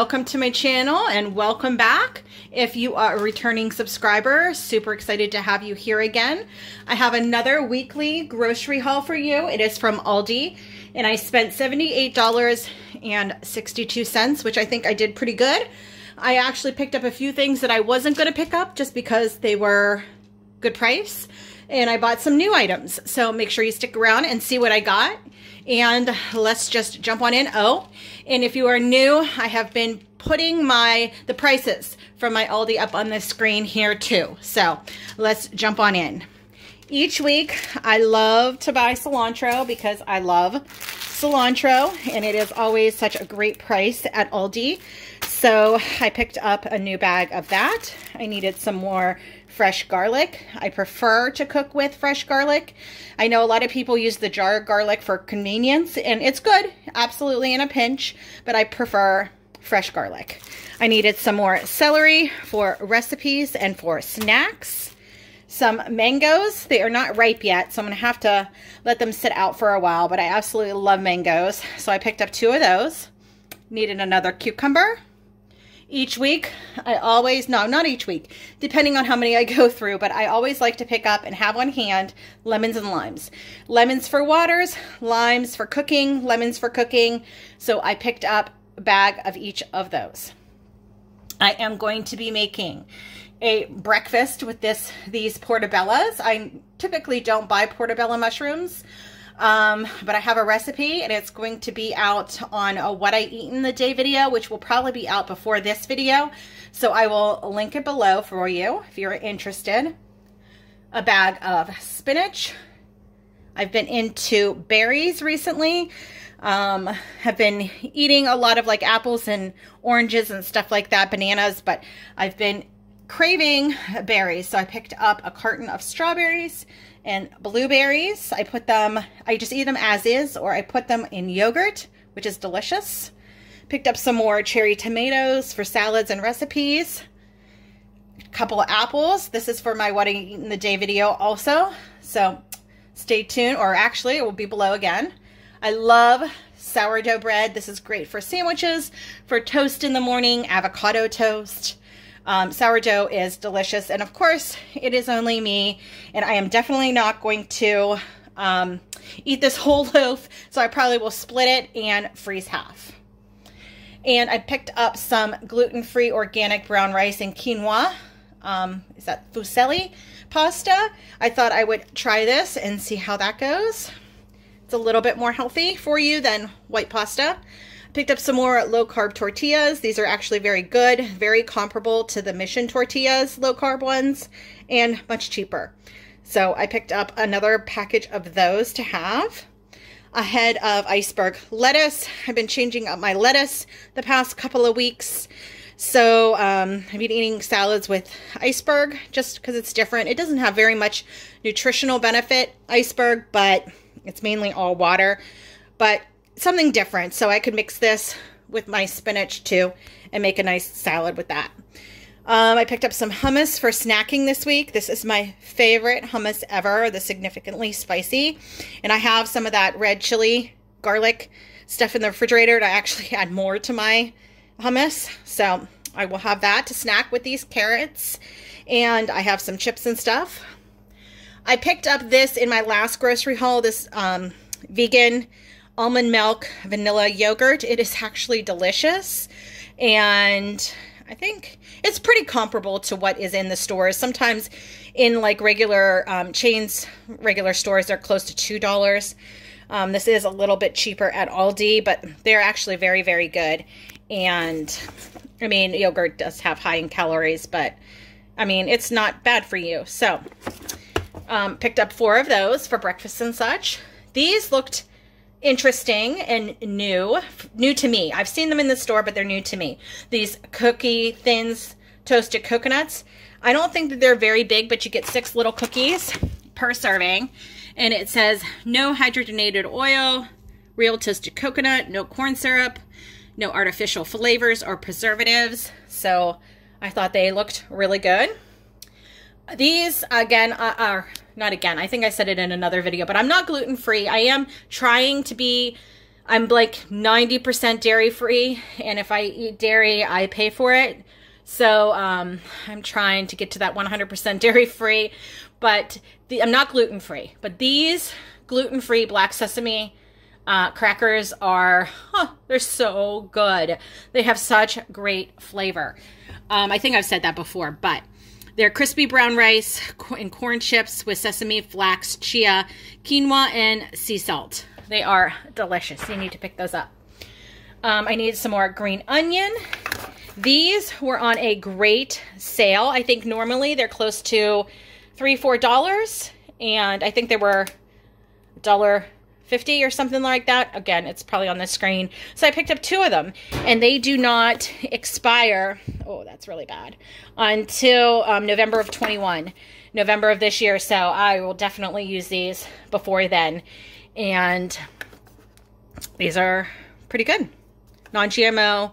Welcome to my channel and welcome back. If you are a returning subscriber, super excited to have you here again. I have another weekly grocery haul for you. It is from Aldi and I spent $78.62, which I think I did pretty good. I actually picked up a few things that I wasn't going to pick up just because they were good price and I bought some new items. So make sure you stick around and see what I got. And let's just jump on in. Oh, and if you are new, I have been putting my the prices from my Aldi up on the screen here too. So let's jump on in. Each week, I love to buy cilantro because I love cilantro and it is always such a great price at Aldi. So I picked up a new bag of that. I needed some more fresh garlic. I prefer to cook with fresh garlic. I know a lot of people use the jar garlic for convenience and it's good, absolutely in a pinch, but I prefer fresh garlic. I needed some more celery for recipes and for snacks. Some mangoes, they are not ripe yet, so I'm gonna have to let them sit out for a while, but I absolutely love mangoes. So I picked up two of those. Needed another cucumber each week. I always, no, not each week, depending on how many I go through, but I always like to pick up and have on hand lemons and limes. Lemons for waters, limes for cooking, lemons for cooking. So I picked up a bag of each of those. I am going to be making a breakfast with this these portobellas. I typically don't buy portobello mushrooms, um, but I have a recipe and it's going to be out on a what I eat in the day video, which will probably be out before this video. So I will link it below for you if you're interested. A bag of spinach. I've been into berries recently. Um, have been eating a lot of like apples and oranges and stuff like that, bananas, but I've been craving berries. So I picked up a carton of strawberries and blueberries. I put them, I just eat them as is, or I put them in yogurt, which is delicious. Picked up some more cherry tomatoes for salads and recipes. A couple apples. This is for my wedding in the day video also. So stay tuned, or actually it will be below again. I love sourdough bread. This is great for sandwiches, for toast in the morning, avocado toast. Um, sourdough is delicious. And of course, it is only me, and I am definitely not going to um, eat this whole loaf. So I probably will split it and freeze half. And I picked up some gluten-free organic brown rice and quinoa. Um, is that fusilli pasta? I thought I would try this and see how that goes. It's a little bit more healthy for you than white pasta. Picked up some more low carb tortillas. These are actually very good, very comparable to the Mission tortillas, low carb ones, and much cheaper. So I picked up another package of those to have ahead of iceberg lettuce. I've been changing up my lettuce the past couple of weeks. So um, I've been eating salads with iceberg just because it's different. It doesn't have very much nutritional benefit, iceberg, but it's mainly all water. But something different. So I could mix this with my spinach too and make a nice salad with that. Um, I picked up some hummus for snacking this week. This is my favorite hummus ever, the significantly spicy. And I have some of that red chili garlic stuff in the refrigerator to actually add more to my hummus. So I will have that to snack with these carrots. And I have some chips and stuff. I picked up this in my last grocery haul, this um, vegan almond milk, vanilla yogurt. It is actually delicious. And I think it's pretty comparable to what is in the stores. Sometimes in like regular um, chains, regular stores, they're close to $2. Um, this is a little bit cheaper at Aldi, but they're actually very, very good. And I mean, yogurt does have high in calories, but I mean, it's not bad for you. So um, picked up four of those for breakfast and such. These looked interesting and new new to me i've seen them in the store but they're new to me these cookie thins toasted coconuts i don't think that they're very big but you get six little cookies per serving and it says no hydrogenated oil real toasted coconut no corn syrup no artificial flavors or preservatives so i thought they looked really good these again are not again. I think I said it in another video, but I'm not gluten free. I am trying to be, I'm like 90% dairy free. And if I eat dairy, I pay for it. So um, I'm trying to get to that 100% dairy free, but the, I'm not gluten free. But these gluten free black sesame uh, crackers are, huh, they're so good. They have such great flavor. Um, I think I've said that before, but they're crispy brown rice and corn chips with sesame, flax, chia, quinoa, and sea salt. They are delicious. You need to pick those up. Um, I need some more green onion. These were on a great sale. I think normally they're close to three, four dollars. And I think they were dollar 50 or something like that. Again, it's probably on the screen. So I picked up two of them and they do not expire. Oh, that's really bad. Until um, November of 21, November of this year. So I will definitely use these before then. And these are pretty good. Non-GMO,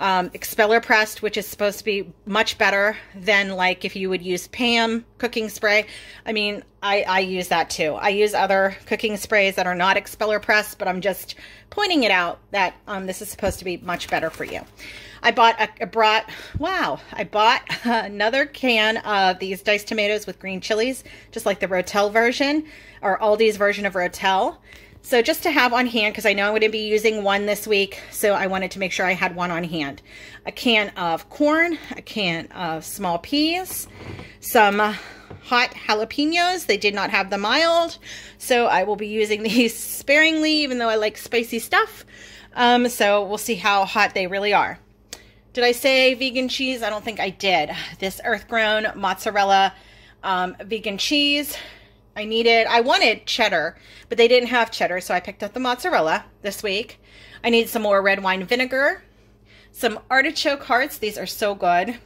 um, expeller pressed, which is supposed to be much better than like if you would use Pam cooking spray. I mean, I, I use that too. I use other cooking sprays that are not expeller pressed, but I'm just pointing it out that um, this is supposed to be much better for you. I bought a brought wow, I bought another can of these diced tomatoes with green chilies, just like the Rotel version or Aldi's version of Rotel. So just to have on hand, because I know I'm going to be using one this week, so I wanted to make sure I had one on hand. A can of corn, a can of small peas, some hot jalapenos. They did not have the mild, so I will be using these sparingly, even though I like spicy stuff. Um, so we'll see how hot they really are. Did I say vegan cheese? I don't think I did. This earth-grown mozzarella um, vegan cheese. I needed, I wanted cheddar, but they didn't have cheddar, so I picked up the mozzarella this week. I need some more red wine vinegar, some artichoke hearts. These are so good.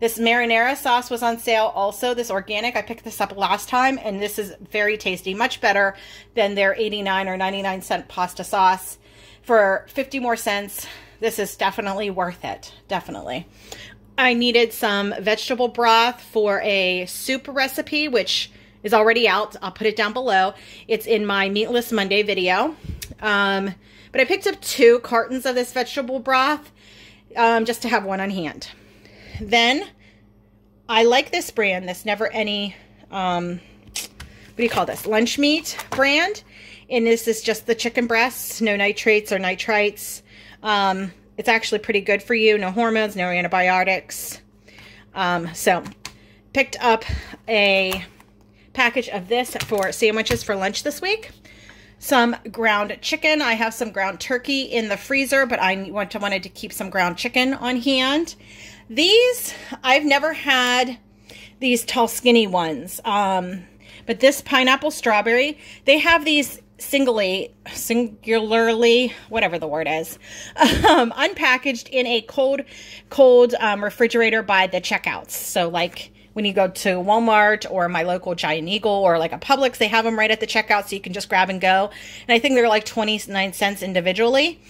This marinara sauce was on sale also. This organic, I picked this up last time, and this is very tasty. Much better than their 89 or 99 cent pasta sauce. For 50 more cents, this is definitely worth it. Definitely. I needed some vegetable broth for a soup recipe, which is already out. I'll put it down below. It's in my Meatless Monday video. Um, but I picked up two cartons of this vegetable broth um, just to have one on hand. Then I like this brand, this Never Any, um, what do you call this? Lunch meat brand. And this is just the chicken breasts, no nitrates or nitrites. Um, it's actually pretty good for you. No hormones, no antibiotics. Um, so picked up a package of this for sandwiches for lunch this week. Some ground chicken. I have some ground turkey in the freezer, but I want to, wanted to keep some ground chicken on hand. These, I've never had these tall skinny ones. Um, but this pineapple strawberry, they have these singly, singularly, whatever the word is, um, unpackaged in a cold, cold um, refrigerator by the checkouts. So like when you go to Walmart or my local Giant Eagle or like a Publix, they have them right at the checkout so you can just grab and go. And I think they're like 29 cents individually.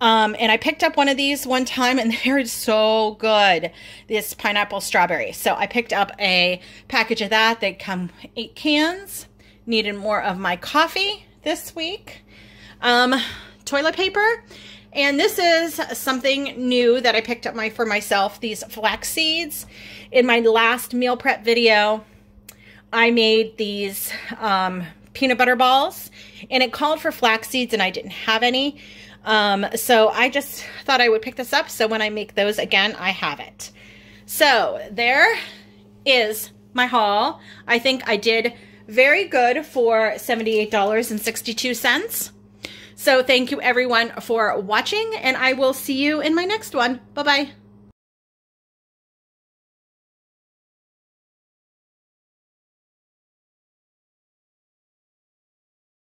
Um, and I picked up one of these one time and they're so good. This pineapple strawberry. So I picked up a package of that. They come eight cans. Needed more of my coffee this week. Um, toilet paper and this is something new that I picked up my for myself, these flax seeds. In my last meal prep video, I made these um, peanut butter balls and it called for flax seeds and I didn't have any. Um, so I just thought I would pick this up. So when I make those again, I have it. So there is my haul. I think I did very good for $78.62. So thank you everyone for watching and I will see you in my next one. Bye-bye.